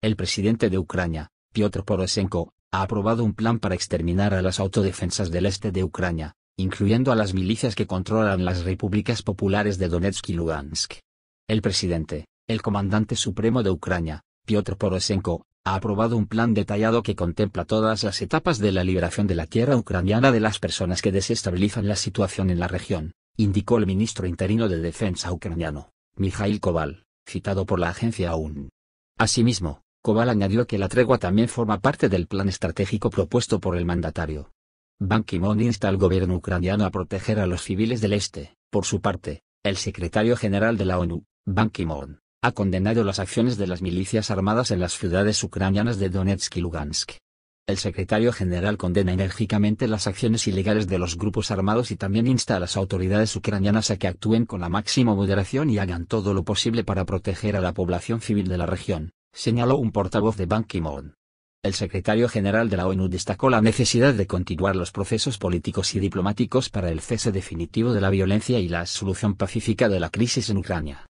El presidente de Ucrania, Piotr Poroshenko, ha aprobado un plan para exterminar a las autodefensas del este de Ucrania, incluyendo a las milicias que controlan las repúblicas populares de Donetsk y Lugansk. El presidente, el comandante supremo de Ucrania, Piotr Poroshenko, ha aprobado un plan detallado que contempla todas las etapas de la liberación de la tierra ucraniana de las personas que desestabilizan la situación en la región, indicó el ministro interino de Defensa ucraniano, Mikhail Koval, citado por la agencia UN. Asimismo, Koval añadió que la tregua también forma parte del plan estratégico propuesto por el mandatario. Ban Ki-moon insta al gobierno ucraniano a proteger a los civiles del este. Por su parte, el secretario general de la ONU, Ban Ki-moon, ha condenado las acciones de las milicias armadas en las ciudades ucranianas de Donetsk y Lugansk. El secretario general condena enérgicamente las acciones ilegales de los grupos armados y también insta a las autoridades ucranianas a que actúen con la máxima moderación y hagan todo lo posible para proteger a la población civil de la región señaló un portavoz de Ban Ki-moon. El secretario general de la ONU destacó la necesidad de continuar los procesos políticos y diplomáticos para el cese definitivo de la violencia y la solución pacífica de la crisis en Ucrania.